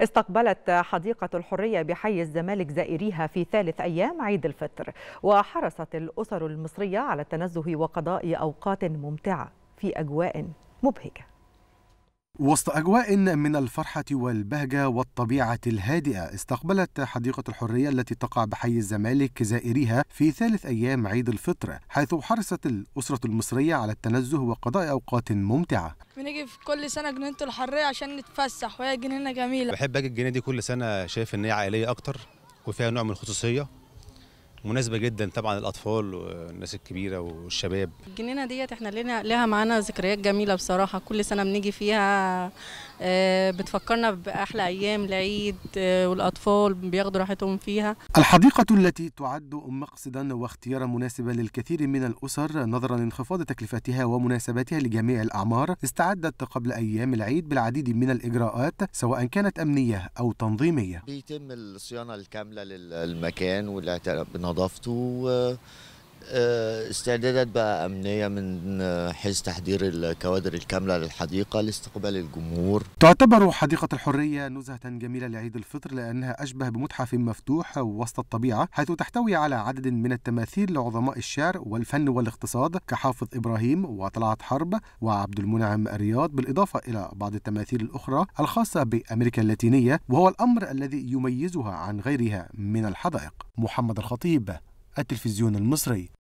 استقبلت حديقة الحرية بحي الزمالك زائريها في ثالث أيام عيد الفطر وحرصت الأسر المصرية على التنزه وقضاء أوقات ممتعة في أجواء مبهجة وسط أجواء من الفرحة والبهجة والطبيعة الهادئة استقبلت حديقة الحرية التي تقع بحي الزمالك زائريها في ثالث أيام عيد الفطر حيث حرصت الأسرة المصرية على التنزه وقضاء أوقات ممتعة بنيجي في كل سنه جنينه الحريه عشان نتفسح وهي جنينه جميله بحب اجي الجنينه دي كل سنه شايف ان هي عائليه اكتر وفيها نوع من الخصوصيه مناسبه جدا طبعا الاطفال والناس الكبيره والشباب الجنينه ديت احنا لنا لها معانا ذكريات جميله بصراحه كل سنه بنيجي فيها آه، بتفكرنا باحلى ايام العيد آه، والاطفال بياخدوا راحتهم فيها الحديقه التي تعد مقصدا واختيارا مناسبا للكثير من الاسر نظرا لانخفاض تكلفتها ومناسباتها لجميع الاعمار استعدت قبل ايام العيد بالعديد من الاجراءات سواء كانت امنيه او تنظيميه بيتم الصيانه الكامله للمكان والاعتراف Off to eh, آه، استعدادات بقى أمنية من آه، حيث تحضير الكوادر الكاملة للحديقة لاستقبال الجمهور تعتبر حديقة الحرية نزهة جميلة لعيد الفطر لأنها أشبه بمتحف مفتوح وسط الطبيعة حيث تحتوي على عدد من التماثيل لعظماء الشعر والفن والاقتصاد كحافظ إبراهيم وطلعت حرب وعبد المنعم الرياض بالإضافة إلى بعض التماثيل الأخرى الخاصة بأمريكا اللاتينية وهو الأمر الذي يميزها عن غيرها من الحدائق محمد الخطيب التلفزيون المصري